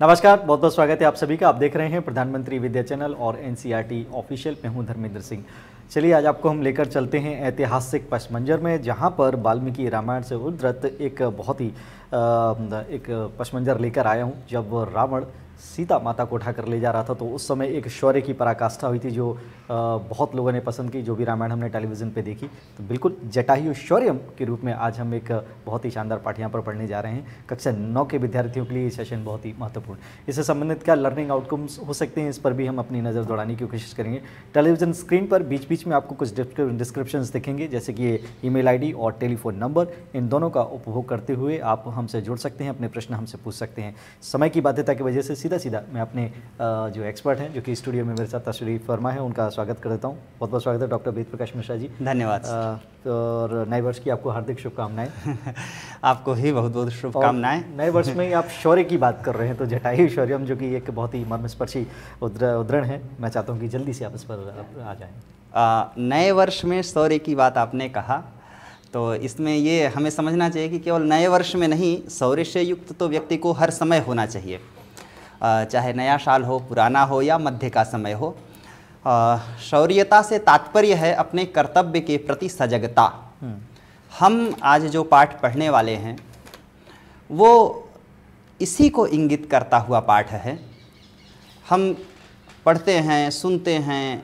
नमस्कार बहुत बहुत स्वागत है आप सभी का आप देख रहे हैं प्रधानमंत्री विद्या चैनल और एनसीईआरटी ऑफिशियल मैं हूं धर्मेंद्र सिंह चलिए आज आपको हम लेकर चलते हैं ऐतिहासिक पशमंजर में जहां पर वाल्मीकि रामायण से उद्धृत एक बहुत ही एक पशमंजर लेकर आया हूं जब रावण सीता माता को उठाकर ले जा रहा था तो उस समय एक शौर्य की पराकाष्ठा हुई थी जो बहुत लोगों ने पसंद की जो भी रामायण हमने टेलीविज़न पे देखी तो बिल्कुल जटायु शौर्य के रूप में आज हम एक बहुत ही शानदार पाठ यहाँ पर पढ़ने जा रहे हैं कक्षा नौ के विद्यार्थियों के लिए ये सेशन बहुत ही महत्वपूर्ण इससे संबंधित क्या लर्निंग आउटकम्स हो सकते हैं इस पर भी हम अपनी नज़र दौड़ाने की कोशिश करेंगे टेलीविज़न स्क्रीन पर बीच बीच में आपको कुछ डिस्क्रिप्शन दिखेंगे जैसे कि ये ईमेल आईडी और टेलीफोन नंबर इन दोनों का उपभोग करते हुए आप हमसे जुड़ सकते हैं अपने प्रश्न हमसे पूछ सकते हैं समय की बाध्यता की वजह से सीधा सीधा मैं अपने जो एक्सपर्ट हैं जो कि स्टूडियो में मेरे साथ तशरीफ वर्मा है उनका स्वागत कर देता हूँ बहुत बहुत स्वागत है डॉक्टर वेद प्रकाश मिश्रा जी धन्यवाद तो और नए वर्ष की आपको हार्दिक शुभकामनाएं आपको ही बहुत बहुत शुभकामनाएं नए वर्ष में आप शौर्य की बात कर रहे हैं तो जटायु शौर्यम जो कि एक बहुत ही मर्मस्पर्शी उदृण है मैं चाहता हूँ कि जल्दी से आप इस पर आ जाए नए वर्ष में शौर्य की बात आपने कहा तो इसमें ये हमें समझना चाहिए कि केवल नए वर्ष में नहीं शौर्य से युक्त तो व्यक्ति को हर समय होना चाहिए चाहे नया साल हो पुराना हो या मध्य का समय हो शौर्यता से तात्पर्य है अपने कर्तव्य के प्रति सजगता हम्म। हम आज जो पाठ पढ़ने वाले हैं वो इसी को इंगित करता हुआ पाठ है हम पढ़ते हैं सुनते हैं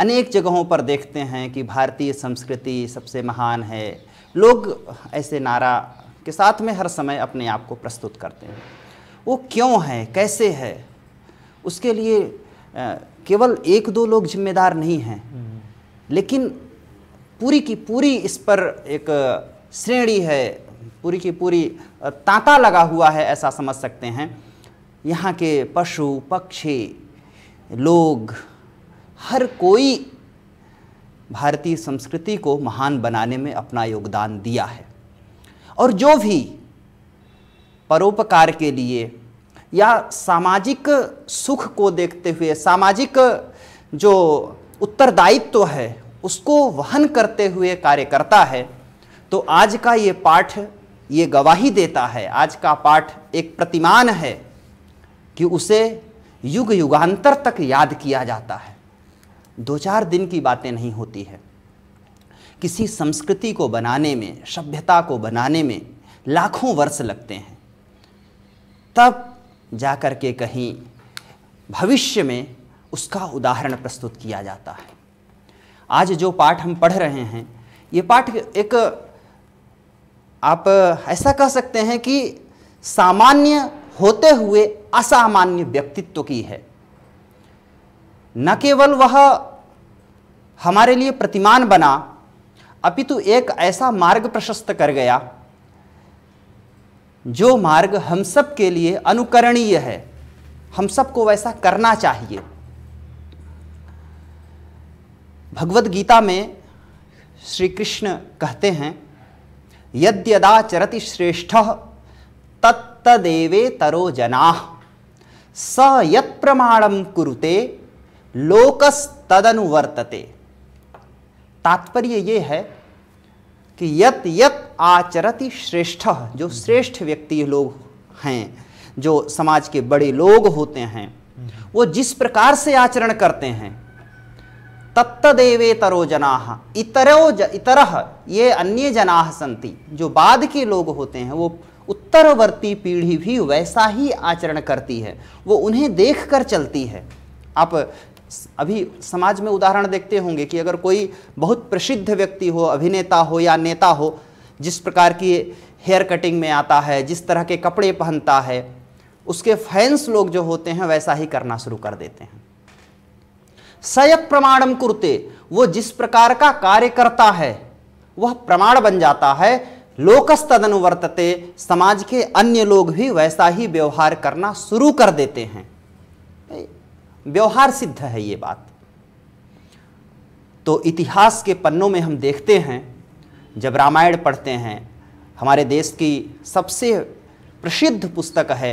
अनेक जगहों पर देखते हैं कि भारतीय संस्कृति सबसे महान है लोग ऐसे नारा के साथ में हर समय अपने आप को प्रस्तुत करते हैं वो क्यों है कैसे है उसके लिए केवल एक दो लोग जिम्मेदार नहीं हैं हम्म। लेकिन पूरी की पूरी इस पर एक श्रेणी है पूरी की पूरी तांता लगा हुआ है ऐसा समझ सकते हैं यहाँ के पशु पक्षी लोग हर कोई भारतीय संस्कृति को महान बनाने में अपना योगदान दिया है और जो भी परोपकार के लिए या सामाजिक सुख को देखते हुए सामाजिक जो उत्तरदायित्व तो है उसको वहन करते हुए कार्य करता है तो आज का ये पाठ ये गवाही देता है आज का पाठ एक प्रतिमान है कि उसे युग युगांतर तक याद किया जाता है दो चार दिन की बातें नहीं होती है किसी संस्कृति को बनाने में सभ्यता को बनाने में लाखों वर्ष लगते हैं तब जा कर के कहीं भविष्य में उसका उदाहरण प्रस्तुत किया जाता है आज जो पाठ हम पढ़ रहे हैं ये पाठ एक आप ऐसा कह सकते हैं कि सामान्य होते हुए असामान्य व्यक्तित्व की है न केवल वह हमारे लिए प्रतिमान बना अपितु एक ऐसा मार्ग प्रशस्त कर गया जो मार्ग हम सब के लिए अनुकरणीय है हम सबको वैसा करना चाहिए भगवद गीता में श्री कृष्ण कहते हैं यद्यदाचरति श्रेष्ठ तत्तदेवे तरो जना स यत्प्रमाणम कुरुते लोकस्तदनुवर्तते तात्पर्य ये है कि यत यत आचरति श्रेष्ठ जो श्रेष्ठ व्यक्ति लोग हैं जो समाज के बड़े लोग होते हैं वो जिस प्रकार से आचरण करते हैं तत्तदेवे तरो जना इतरो ज, इतरह ये अन्य जना संति जो बाद के लोग होते हैं वो उत्तरवर्ती पीढ़ी भी वैसा ही आचरण करती है वो उन्हें देख कर चलती है आप अभी समाज में उदाहरण देखते होंगे कि अगर कोई बहुत प्रसिद्ध व्यक्ति हो अभिनेता हो या नेता हो जिस प्रकार की हेयर कटिंग में आता है जिस तरह के कपड़े पहनता है उसके फैंस लोग जो होते हैं वैसा ही करना शुरू कर देते हैं सयक प्रमाणम कुरते वो जिस प्रकार का कार्य करता है वह प्रमाण बन जाता है लोकस्तद अनुवर्तते समाज के अन्य लोग भी वैसा ही व्यवहार करना शुरू कर देते हैं व्यवहार सिद्ध है ये बात तो इतिहास के पन्नों में हम देखते हैं जब रामायण पढ़ते हैं हमारे देश की सबसे प्रसिद्ध पुस्तक है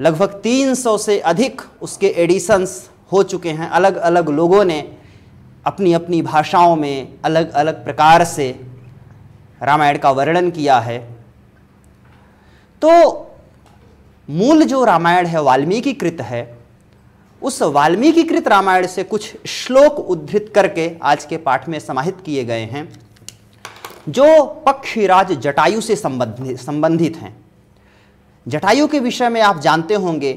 लगभग 300 से अधिक उसके एडिशंस हो चुके हैं अलग अलग लोगों ने अपनी अपनी भाषाओं में अलग अलग प्रकार से रामायण का वर्णन किया है तो मूल जो रामायण है वाल्मीकि कृत है उस वाल्मीकि कृत रामायण से कुछ श्लोक उद्धृत करके आज के पाठ में समाहित किए गए हैं जो पक्षीराज जटायु से संबंधित संबंधित हैं जटायु के विषय में आप जानते होंगे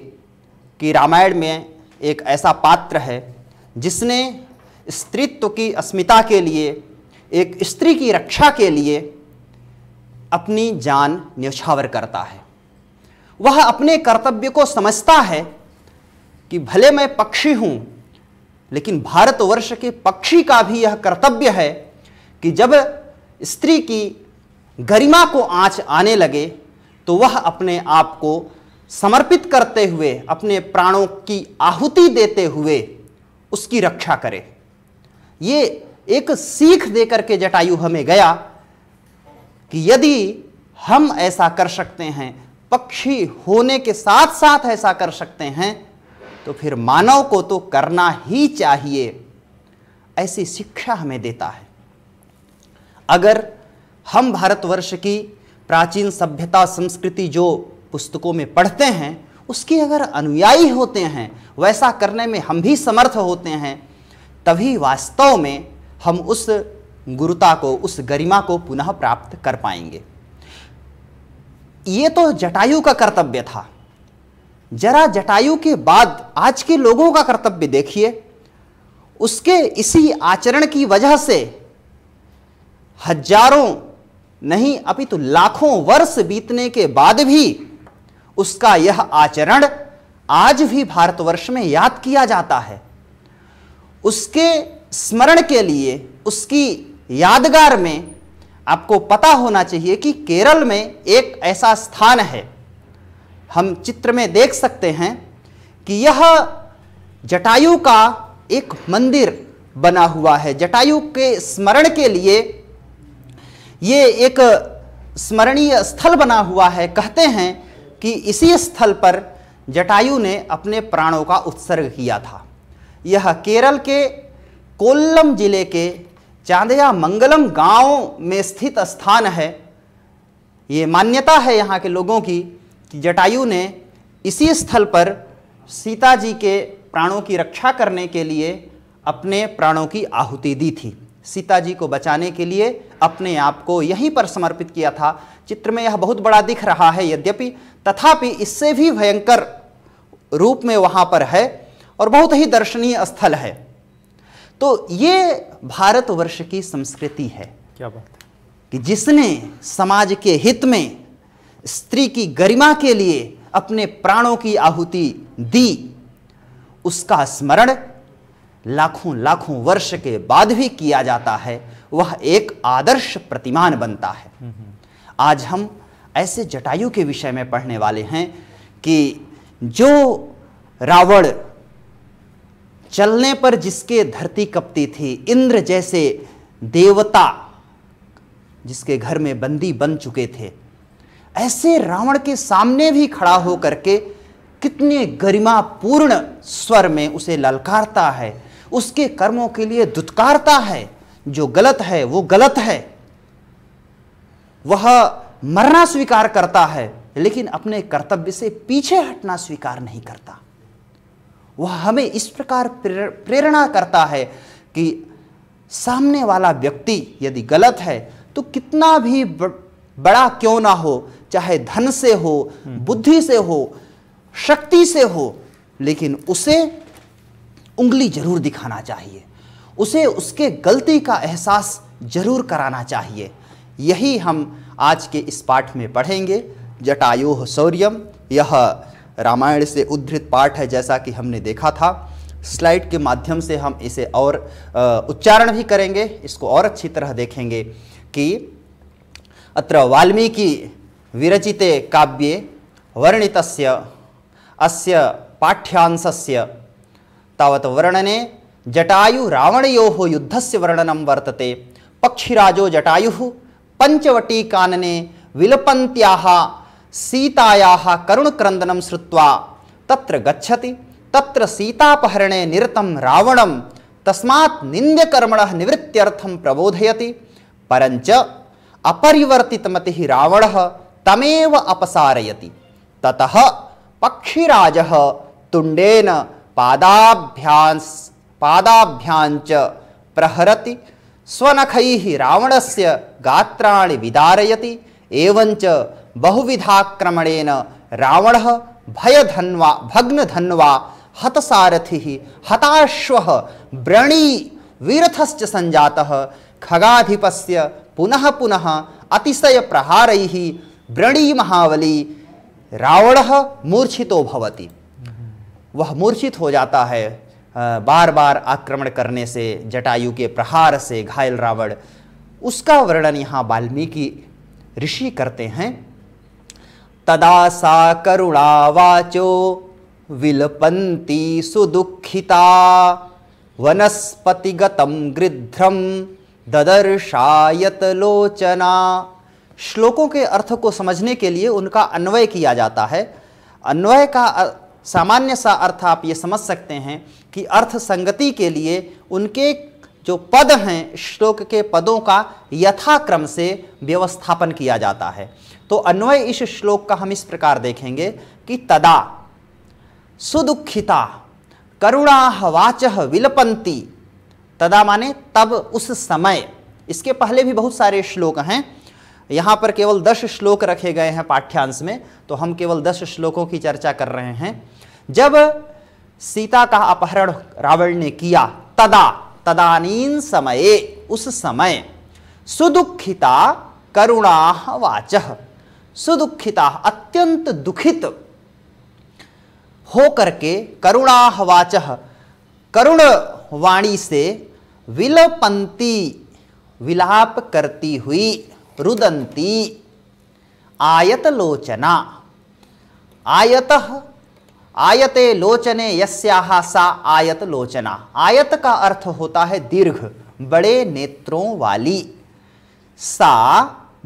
कि रामायण में एक ऐसा पात्र है जिसने स्त्रीत्व की अस्मिता के लिए एक स्त्री की रक्षा के लिए अपनी जान न्यौछावर करता है वह अपने कर्तव्य को समझता है कि भले मैं पक्षी हूं लेकिन भारतवर्ष के पक्षी का भी यह कर्तव्य है कि जब स्त्री की गरिमा को आंच आने लगे तो वह अपने आप को समर्पित करते हुए अपने प्राणों की आहुति देते हुए उसकी रक्षा करे ये एक सीख देकर के जटायु हमें गया कि यदि हम ऐसा कर सकते हैं पक्षी होने के साथ साथ ऐसा कर सकते हैं तो फिर मानव को तो करना ही चाहिए ऐसी शिक्षा हमें देता है अगर हम भारतवर्ष की प्राचीन सभ्यता संस्कृति जो पुस्तकों में पढ़ते हैं उसके अगर अनुयायी होते हैं वैसा करने में हम भी समर्थ होते हैं तभी वास्तव में हम उस गुरुता को उस गरिमा को पुनः प्राप्त कर पाएंगे ये तो जटायु का कर्तव्य था जरा जटायु के बाद आज के लोगों का कर्तव्य देखिए उसके इसी आचरण की वजह से हजारों नहीं अपितु तो लाखों वर्ष बीतने के बाद भी उसका यह आचरण आज भी भारतवर्ष में याद किया जाता है उसके स्मरण के लिए उसकी यादगार में आपको पता होना चाहिए कि केरल में एक ऐसा स्थान है हम चित्र में देख सकते हैं कि यह जटायु का एक मंदिर बना हुआ है जटायु के स्मरण के लिए ये एक स्मरणीय स्थल बना हुआ है कहते हैं कि इसी स्थल पर जटायु ने अपने प्राणों का उत्सर्ग किया था यह केरल के कोल्लम जिले के चांदया मंगलम गांव में स्थित स्थान है ये मान्यता है यहाँ के लोगों की कि जटायु ने इसी स्थल पर सीता जी के प्राणों की रक्षा करने के लिए अपने प्राणों की आहुति दी थी सीता जी को बचाने के लिए अपने आप को यहीं पर समर्पित किया था चित्र में यह बहुत बड़ा दिख रहा है यद्यपि तथापि इससे भी भयंकर रूप में वहाँ पर है और बहुत ही दर्शनीय स्थल है तो ये भारतवर्ष की संस्कृति है क्या बात है कि जिसने समाज के हित में स्त्री की गरिमा के लिए अपने प्राणों की आहुति दी उसका स्मरण लाखों लाखों वर्ष के बाद भी किया जाता है वह एक आदर्श प्रतिमान बनता है आज हम ऐसे जटायु के विषय में पढ़ने वाले हैं कि जो रावण चलने पर जिसके धरती कपती थी इंद्र जैसे देवता जिसके घर में बंदी बन चुके थे ऐसे रावण के सामने भी खड़ा हो करके कितने गरिमापूर्ण स्वर में उसे ललकारता है उसके कर्मों के लिए दुत्कारता है जो गलत है वो गलत है वह मरना स्वीकार करता है लेकिन अपने कर्तव्य से पीछे हटना स्वीकार नहीं करता वह हमें इस प्रकार प्रेरणा करता है कि सामने वाला व्यक्ति यदि गलत है तो कितना भी बड़ा क्यों ना हो चाहे धन से हो बुद्धि से हो शक्ति से हो लेकिन उसे उंगली जरूर दिखाना चाहिए उसे उसके गलती का एहसास जरूर कराना चाहिए यही हम आज के इस पाठ में पढ़ेंगे जटायोह शौर्यम यह रामायण से उद्धृत पाठ है जैसा कि हमने देखा था स्लाइड के माध्यम से हम इसे और उच्चारण भी करेंगे इसको और अच्छी तरह देखेंगे कि अत्र वाल्मीकि विरचिते काव्ये वर्णितस्य अस्य पाठ्यांशस्य तावत् वर्णने जटायुरावणयोः युद्धस्य वर्णनं वर्तते पक्षिराजो जटायुः पञ्चवटीकानने विलपन्त्याः सीतायाः करुणक्रन्दनं श्रुत्वा तत्र गच्छति तत्र सीतापहरणे निरतं रावणं तस्मात् निन्द्यकर्मणः निवृत्त्यर्थं प्रबोधयति परञ्च अपरिवर्तितमतिः रावणः तमेव अपसारयति ततः पक्षिराज तुंडेन पादाभ्यांस पादाभ्यांच प्रहरति स्वनखैः रावणस्य गात्राणि विदारयति एवञ्च बहुविधाक्रमणेन रावणः भयधन्वा भग्नधन्वा हतसारथिः हताश्वः व्रणी वीरथश्च सञ्जातः खगाधिपस्य पुनः पुनः अतिशयप्रहारैः व्रणी महावली रावण मूर्छितो भवती हम्म। वह मूर्छित हो जाता है बार बार आक्रमण करने से जटायु के प्रहार से घायल रावण उसका वर्णन यहाँ वाल्मीकि ऋषि करते हैं तदा सा करुणावाचो विलपंती सुदुखिता वनस्पतिगतम गृध्रम ददर्शायत लोचना श्लोकों के अर्थ को समझने के लिए उनका अन्वय किया जाता है अन्वय का सामान्य सा अर्थ आप ये समझ सकते हैं कि अर्थ संगति के लिए उनके जो पद हैं श्लोक के पदों का यथाक्रम से व्यवस्थापन किया जाता है तो अन्वय इस श्लोक का हम इस प्रकार देखेंगे कि तदा सुदुखिता करुणा वाच विलपंती तदा माने तब उस समय इसके पहले भी बहुत सारे श्लोक हैं यहाँ पर केवल दस श्लोक रखे गए हैं पाठ्यांश में तो हम केवल दस श्लोकों की चर्चा कर रहे हैं जब सीता का अपहरण रावण ने किया तदा तदानीन समय उस समय सुदुखिता करुणा वाच सुदुखिता अत्यंत दुखित होकर के करुणा वाच करुण वाणी से विलपंती विलाप करती हुई रुदंती आयत लोचना आयत आयते लोचने यस्याह सा आयत लोचना आयत का अर्थ होता है दीर्घ बड़े नेत्रों वाली सा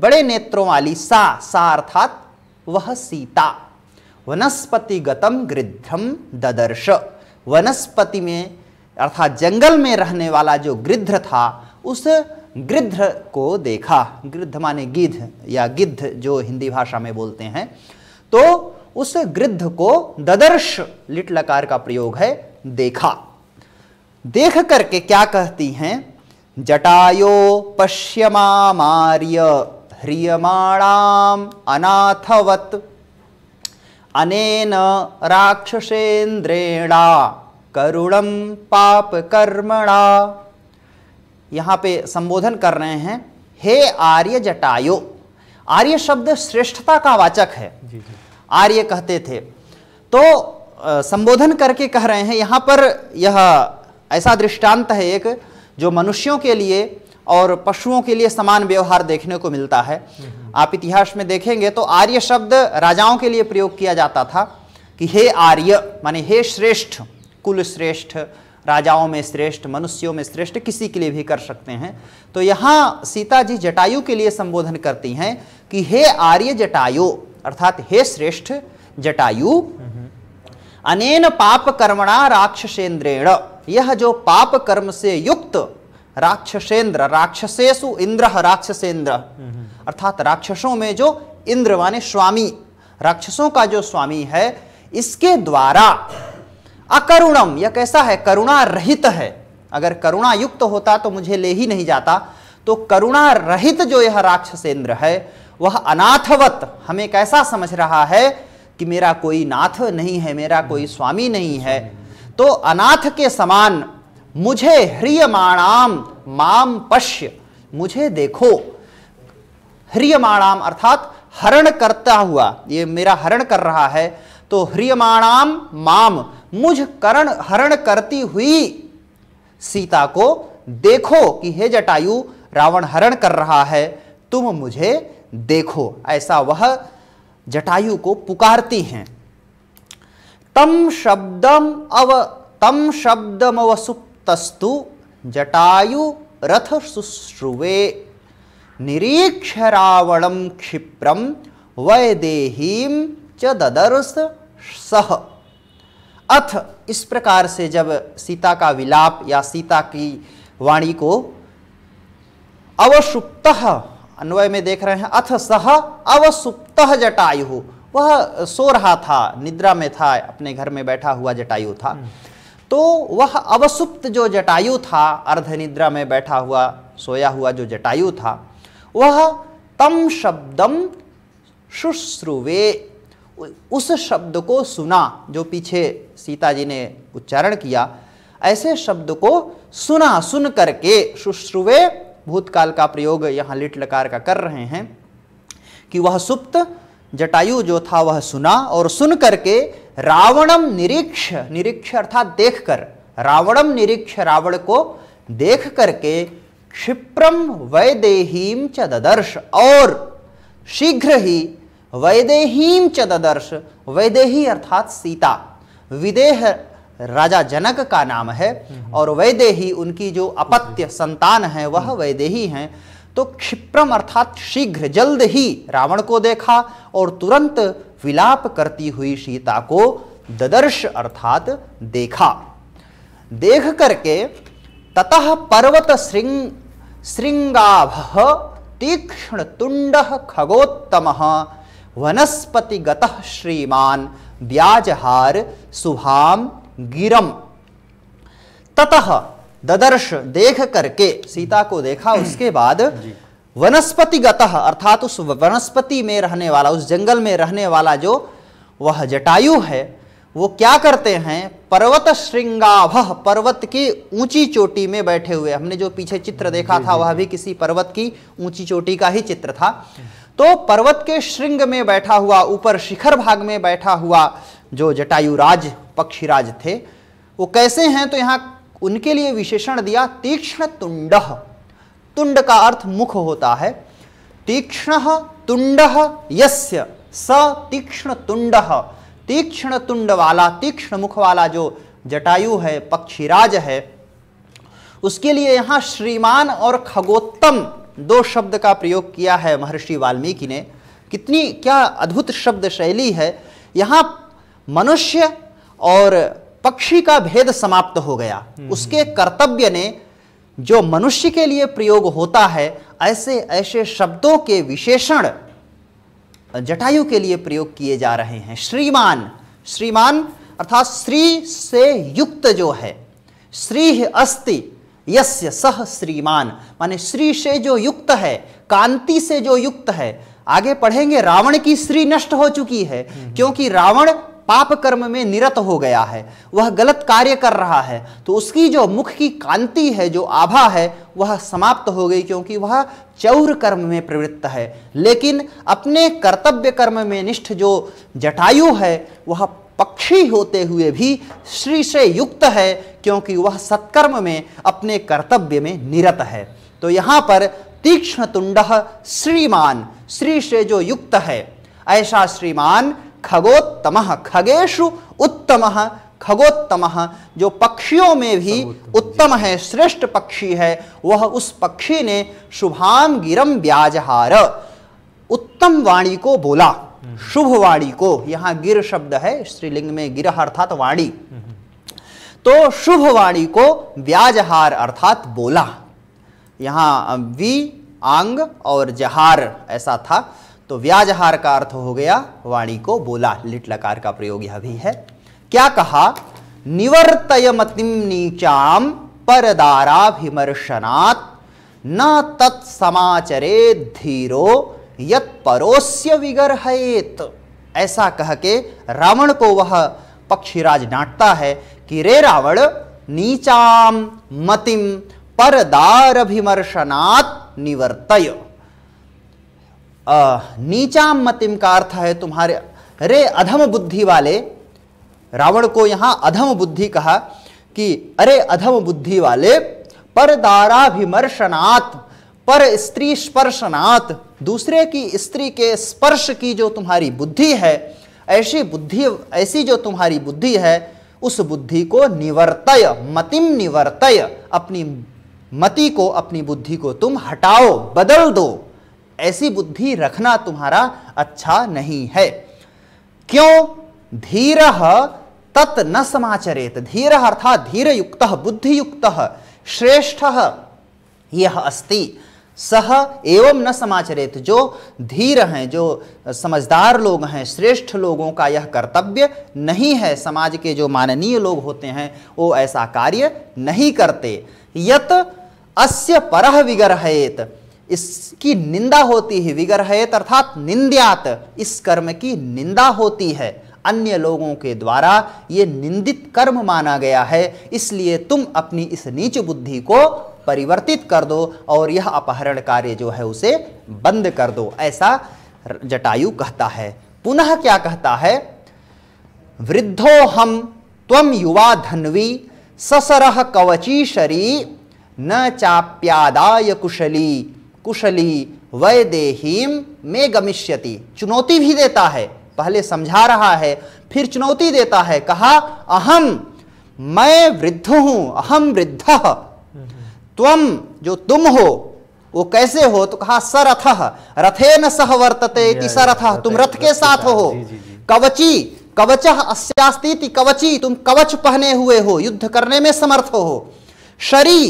बड़े नेत्रों वाली सा सा अर्थात वह सीता वनस्पतिगतम गृद्धम ददर्श वनस्पति में अर्थात जंगल में रहने वाला जो गृद्ध था उस गृध्र को देखा गृध्र माने गिध या गिद्ध जो हिंदी भाषा में बोलते हैं तो उस गृद्ध को ददर्श लिट लकार का प्रयोग है देखा देख करके क्या कहती हैं जटायो पश्यमा मार्य ह्रियमाणाम अनाथवत अनेन राक्षसेन्द्रेणा करुणम पाप कर्मणा यहाँ पे संबोधन कर रहे हैं हे आर्य जटायो आर्य शब्द श्रेष्ठता का वाचक है आर्य कहते थे तो संबोधन करके कह रहे हैं यहाँ पर यह ऐसा दृष्टांत है एक जो मनुष्यों के लिए और पशुओं के लिए समान व्यवहार देखने को मिलता है हम्म। आप इतिहास में देखेंगे तो आर्य शब्द राजाओं के लिए प्रयोग किया जाता था कि हे आर्य माने हे श्रेष्ठ कुल श्रेष्ठ राजाओं में श्रेष्ठ मनुष्यों में श्रेष्ठ किसी के लिए भी कर सकते हैं तो यहाँ सीता जी जटायु के लिए संबोधन करती हैं कि हे आर्य जटायु अर्थात हे श्रेष्ठ जटायु अनेन पाप कर्मणा राक्षसेंद्रेण यह जो पाप कर्म से युक्त राक्षसेंद्र राक्षसेशु इंद्र राक्षसेंद्र अर्थात राक्षसों में जो इंद्र माने स्वामी राक्षसों का जो स्वामी है इसके द्वारा अकरुणम यह कैसा है करुणा रहित है अगर करुणा युक्त होता तो मुझे ले ही नहीं जाता तो करुणा रहित जो यह राक्षसेंद्र है वह अनाथवत हमें कैसा समझ रहा है कि मेरा कोई नाथ नहीं है मेरा कोई स्वामी नहीं है तो अनाथ के समान मुझे ह्रियमाणाम माम पश्य मुझे देखो ह्रियमाणाम अर्थात हरण करता हुआ ये मेरा हरण कर रहा है तो ह्रियमाणाम माम मुझ करण हरण करती हुई सीता को देखो कि हे जटायु रावण हरण कर रहा है तुम मुझे देखो ऐसा वह जटायु को पुकारती हैं तम शब्दम अव तम शब्दम अवसुप्तस्तु जटायु रथ सुश्रुवे निरीक्ष रावणम क्षिप्रम वैदेहीम च ददर्श सह अथ इस प्रकार से जब सीता का विलाप या सीता की वाणी को अवसुप्त अन्वय में देख रहे हैं अथ सह अवसुप्त जटायु वह सो रहा था निद्रा में था अपने घर में बैठा हुआ जटायु था हम्म। तो वह अवसुप्त जो जटायु था अर्ध निद्रा में बैठा हुआ सोया हुआ जो जटायु था वह तम शब्दम शुश्रुवे उस शब्द को सुना जो पीछे सीता जी ने उच्चारण किया ऐसे शब्द को सुना सुन करके शुश्रुवे भूतकाल का प्रयोग यहाँ लिट लकार का कर रहे हैं कि वह सुप्त जटायु जो था वह सुना और सुन करके रावणम निरीक्ष निरीक्ष अर्थात देखकर रावणम निरीक्ष रावण को देख करके क्षिप्रम वैदेहीम च ददर्श और शीघ्र ही वैदेहीम चदर्श वैदेही अर्थात सीता विदेह राजा जनक का नाम है हम्म। और वैदेही उनकी जो अपत्य संतान है वह हम्म। वैदेही हैं तो क्षिप्रम अर्थात शीघ्र जल्द ही रावण को देखा और तुरंत विलाप करती हुई सीता को ददर्श अर्थात देखा देख करके ततः पर्वत श्रृंग श्रृंगाभ तीक्ष्ण तुंड खगोत्तम वनस्पतिगत श्रीमान व्याजहार सुभाम गिरम ततः ददर्श देख करके सीता को देखा उसके बाद वनस्पतिगत अर्थात उस वनस्पति में रहने वाला उस जंगल में रहने वाला जो वह जटायु है वो क्या करते हैं पर्वत श्रृंगाभ पर्वत की ऊंची चोटी में बैठे हुए हमने जो पीछे चित्र देखा था वह भी किसी पर्वत की ऊंची चोटी का ही चित्र था तो पर्वत के श्रृंग में बैठा हुआ ऊपर शिखर भाग में बैठा हुआ जो जटायुराज पक्षीराज थे वो कैसे हैं तो यहाँ उनके लिए विशेषण दिया तीक्ष्ण तुंड तुंड का अर्थ मुख होता है तीक्ष्ण तुंड यस्य स तीक्ष्ण तुंड तीक्ष्ण तुंड वाला तीक्ष्ण मुख वाला जो जटायु है पक्षीराज है उसके लिए यहां श्रीमान और खगोत्तम दो शब्द का प्रयोग किया है महर्षि वाल्मीकि ने कितनी क्या अद्भुत शब्द शैली है यहाँ मनुष्य और पक्षी का भेद समाप्त हो गया हम्म। उसके कर्तव्य ने जो मनुष्य के लिए प्रयोग होता है ऐसे ऐसे शब्दों के विशेषण जटायु के लिए प्रयोग किए जा रहे हैं श्रीमान श्रीमान अर्थात श्री से युक्त जो है श्री अस्ति यस्य सह श्रीमान माने श्री से जो युक्त है कांति से जो युक्त है आगे पढ़ेंगे रावण की श्री नष्ट हो चुकी है क्योंकि रावण पाप कर्म में निरत हो गया है वह गलत कार्य कर रहा है तो उसकी जो मुख की कांति है जो आभा है वह समाप्त हो गई क्योंकि वह चौर कर्म में प्रवृत्त है लेकिन अपने कर्तव्य कर्म में निष्ठ जो जटायु है वह पक्षी होते हुए भी श्री से युक्त है क्योंकि वह सत्कर्म में अपने कर्तव्य में निरत है तो यहाँ पर तीक्ष्ण तुंड श्रीमान श्री से जो युक्त है ऐसा श्रीमान खगोत्तम खगेशु उत्तम खगोत्तम जो पक्षियों में भी उत्तम है श्रेष्ठ पक्षी है वह उस पक्षी ने शुभाम गिरम ब्याजहार उत्तम वाणी को बोला शुभ वाणी को यहां गिर शब्द है स्त्रीलिंग में गिर अर्थात वाणी तो शुभ वाणी को व्याजहार अर्थात बोला यहां वी आंग और जहार ऐसा था तो व्याजहार का अर्थ हो गया वाणी को बोला लिट लकार का प्रयोग यह भी है क्या कहा निवर्तयमतिम नीचाम दाराभिमर्शनात् न तत्समाचरे धीरो यत परोस्य विगरहेत ऐसा कह के रावण को वह पक्षीराज डांटता है कि रे रावण नीचाम मतिम परदारभिमर्शनात् निवर्तय नीचाम मतिम का अर्थ है तुम्हारे रे अधम बुद्धि वाले रावण को यहां अधम बुद्धि कहा कि अरे अधम बुद्धि वाले परदाराभिमर्शनात् पर स्त्री स्पर्शनाथ दूसरे की स्त्री के स्पर्श की जो तुम्हारी बुद्धि है ऐसी बुद्धि ऐसी जो तुम्हारी बुद्धि है उस बुद्धि को निवर्तय मतिम निवर्तय अपनी मति को अपनी बुद्धि को तुम हटाओ बदल दो ऐसी बुद्धि रखना तुम्हारा अच्छा नहीं है क्यों धीर तत् न समाचरेत धीर अर्थात धीर युक्त बुद्धि युक्त श्रेष्ठ यह अस्ति सह एवं न समाचरित जो धीर हैं जो समझदार लोग हैं श्रेष्ठ लोगों का यह कर्तव्य नहीं है समाज के जो माननीय लोग होते हैं वो ऐसा कार्य नहीं करते यत अस्य परह विगरहेत इसकी निंदा होती है विगरहेत अर्थात निंद्यात इस कर्म की निंदा होती है अन्य लोगों के द्वारा ये निंदित कर्म माना गया है इसलिए तुम अपनी इस नीच बुद्धि को परिवर्तित कर दो और यह अपहरण कार्य जो है उसे बंद कर दो ऐसा जटायु कहता है पुनः क्या कहता है वृद्धो हम तम युवा धन्वी ससरह कवची शरी न चाप्यादाय कुशली कुशली वय देहीम में गमिष्यति चुनौती भी देता है पहले समझा रहा है फिर चुनौती देता है कहा अहम मैं वृद्ध हूं अहम वृद्ध त्वम जो तुम हो वो कैसे हो तो कहा सरथ रथे न सह वर्तते सरथ तुम रथ के साथ हो कवची कवच अस्यास्ती कवची तुम कवच पहने हुए हो युद्ध करने में समर्थ हो शरी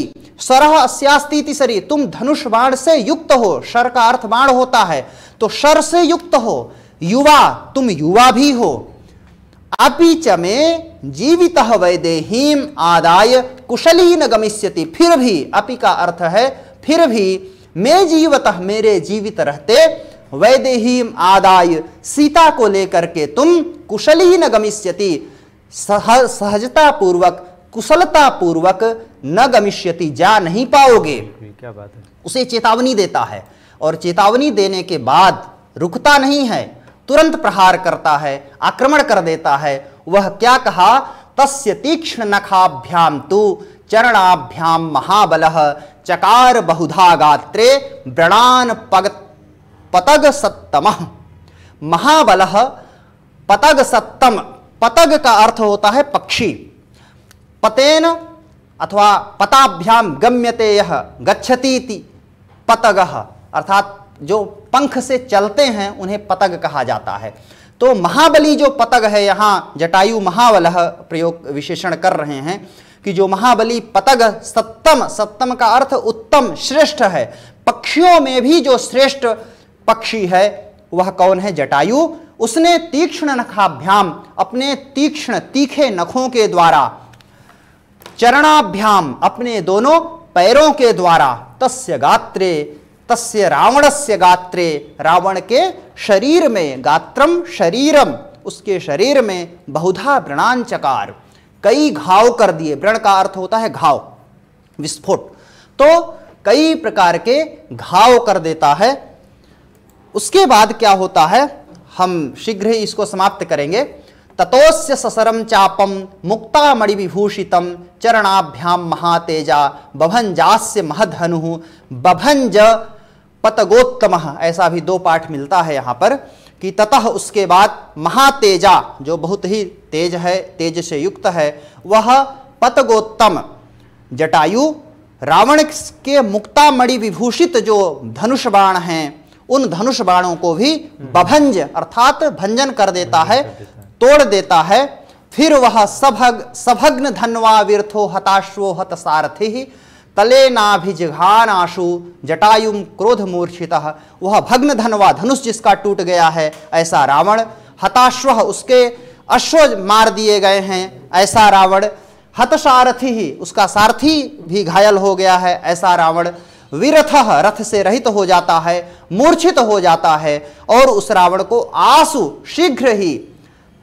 सरह अस्यास्ती शरी तुम धनुष बाण से युक्त हो शर का अर्थ बाण होता है तो शर से युक्त हो युवा तुम युवा भी हो अभी च में जीवित वैदेहीम आदाय कुशली न गमिष्यति फिर भी अपि का अर्थ है फिर भी मैं जीवत मेरे जीवित रहते वैदेहीम आदाय सीता को लेकर के तुम कुशली न गमिष्यति सह सहजता पूर्वक कुशलता पूर्वक न गमिष्यति जा नहीं पाओगे क्या बात है उसे चेतावनी देता है और चेतावनी देने के बाद रुकता नहीं है तुरंत प्रहार करता है आक्रमण कर देता है वह क्या कहा तस्य तीक्ष्ण नखाभ्याम तु चरणाभ्याम महाबल चकार बहुधा गात्रे व्रणान पग पतग सत्तम महाबल पतग सत्तम पतग का अर्थ होता है पक्षी पतेन अथवा पताभ्याम गम्यते यह गच्छती पतग अर्थात जो पंख से चलते हैं उन्हें पतग कहा जाता है तो महाबली जो पतग है यहाँ जटायु महावलह प्रयोग विशेषण कर रहे हैं कि जो महाबली पतग सत्तम सत्तम का अर्थ उत्तम श्रेष्ठ है पक्षियों में भी जो श्रेष्ठ पक्षी है वह कौन है जटायु उसने तीक्ष्ण नखाभ्याम अपने तीक्ष्ण तीखे नखों के द्वारा चरणाभ्याम अपने दोनों पैरों के द्वारा तस्य गात्रे तस्य रावणस्य गात्रे रावण के शरीर में गात्रम शरीरम उसके शरीर में बहुधा व्रणांचकार कई घाव कर दिए व्रण का अर्थ होता है घाव विस्फोट तो कई प्रकार के घाव कर देता है उसके बाद क्या होता है हम शीघ्र ही इसको समाप्त करेंगे ततोस्य ससरम चापम मुक्ता मणि विभूषित चरणाभ्याम महातेजा बभंजास्य महधनु बभंज पतगोत्तम ऐसा भी दो पाठ मिलता है यहाँ पर कि ततः उसके बाद महातेजा जो बहुत ही तेज है तेज से युक्त है वह पतगोत्तम जटायु रावण के मुक्तामणि विभूषित जो धनुष बाण हैं उन धनुष बाणों को भी हम्म। बभंज अर्थात भंजन कर देता है तोड़ देता है फिर वह सभग सभग्न धनवा व्यर्थो हताश्वो हत सारथि तले नाभिजिघानाशु जटायुम क्रोध मूर्छिता वह भग्न धनवा धनुष जिसका टूट गया है ऐसा रावण हताश्व उसके अश्व मार दिए गए हैं ऐसा रावण हतसारथी ही उसका सारथी भी घायल हो गया है ऐसा रावण विरथ रथ से रहित तो हो जाता है मूर्छित हो जाता है और उस रावण को आंसू शीघ्र ही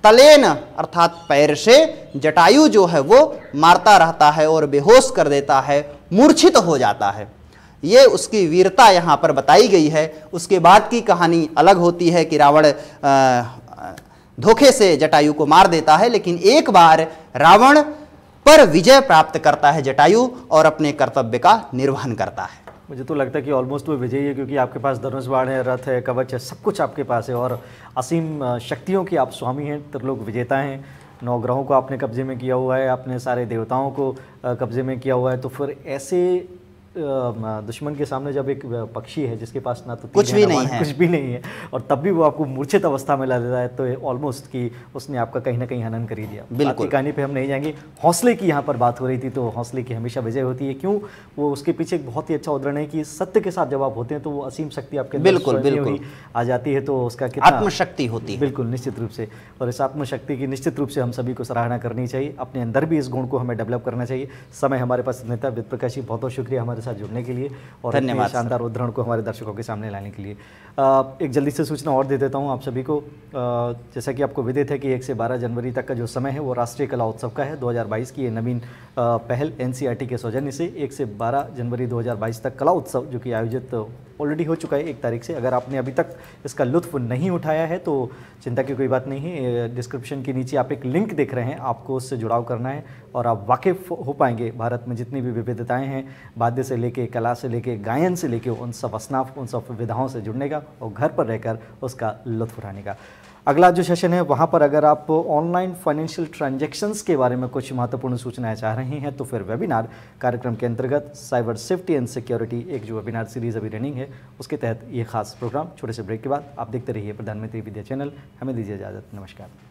तलेन अर्थात पैर से जटायु जो है वो मारता रहता है और बेहोश कर देता है मूर्छित तो हो जाता है ये उसकी वीरता यहाँ पर बताई गई है उसके बाद की कहानी अलग होती है कि रावण धोखे से जटायु को मार देता है लेकिन एक बार रावण पर विजय प्राप्त करता है जटायु और अपने कर्तव्य का निर्वहन करता है मुझे तो लगता है कि ऑलमोस्ट वो विजयी है क्योंकि आपके पास धनुष बाण है रथ है कवच है सब कुछ आपके पास है और असीम शक्तियों के आप स्वामी हैं तो लोग विजेता हैं नौग्रहों को आपने कब्ज़े में किया हुआ है आपने सारे देवताओं को कब्ज़े में किया हुआ है तो फिर ऐसे दुश्मन के सामने जब एक पक्षी है जिसके पास ना तो कुछ भी नहीं है कुछ भी नहीं है और तब भी वो आपको मूर्छित अवस्था में ला देता है तो ऑलमोस्ट कि उसने आपका कहीं ना कहीं हनन कर ही दिया बिल्कुल कहानी पे हम नहीं जाएंगे हौसले की यहाँ पर बात हो रही थी तो हौसले की हमेशा विजय होती है क्यों वो उसके पीछे एक बहुत ही अच्छा उदाहरण है कि सत्य के साथ जब आप होते हैं तो वो असीम शक्ति आपके बिल्कुल बिल्कुल आ जाती है तो उसका आत्मशक्ति होती है बिल्कुल निश्चित रूप से और इस आत्मशक्ति की निश्चित रूप से हम सभी को सराहना करनी चाहिए अपने अंदर भी इस गुण को हमें डेवलप करना चाहिए समय हमारे पास नेता वित्त प्रकाश जी बहुत बहुत शुक्रिया हमारे साथ जुड़ने के लिए और धन्यवाद शानदार उदाहरण को हमारे दर्शकों के सामने लाने के लिए एक जल्दी से सूचना और दे देता हूँ आप सभी को जैसा कि आपको विदित है कि एक से बारह जनवरी तक का जो समय है वो राष्ट्रीय कला उत्सव का है 2022 की ये नवीन पहल एनसीईआरटी के सौजन्य से एक से बारह जनवरी 2022 तक कला उत्सव जो कि आयोजित ऑलरेडी हो चुका है एक तारीख से अगर आपने अभी तक इसका लुत्फ नहीं उठाया है तो चिंता की कोई बात नहीं है डिस्क्रिप्शन के नीचे आप एक लिंक देख रहे हैं आपको उससे जुड़ाव करना है और आप वाकिफ हो पाएंगे भारत में जितनी भी विविधताएँ हैं वाद्य से लेके कला से लेके गायन से लेके उन सब असनाफ उन सब विधाओं से जुड़ने का और घर पर रहकर उसका लुत्फ उठाने का अगला जो सेशन है वहाँ पर अगर आप ऑनलाइन फाइनेंशियल ट्रांजेक्शन्स के बारे में कुछ महत्वपूर्ण सूचनाएं चाह रहे हैं तो फिर वेबिनार कार्यक्रम के अंतर्गत साइबर सेफ्टी एंड सिक्योरिटी एक जो वेबिनार सीरीज अभी रनिंग है उसके तहत ये खास प्रोग्राम छोटे से ब्रेक के बाद आप देखते रहिए प्रधानमंत्री विद्या चैनल हमें दीजिए इजाज़त नमस्कार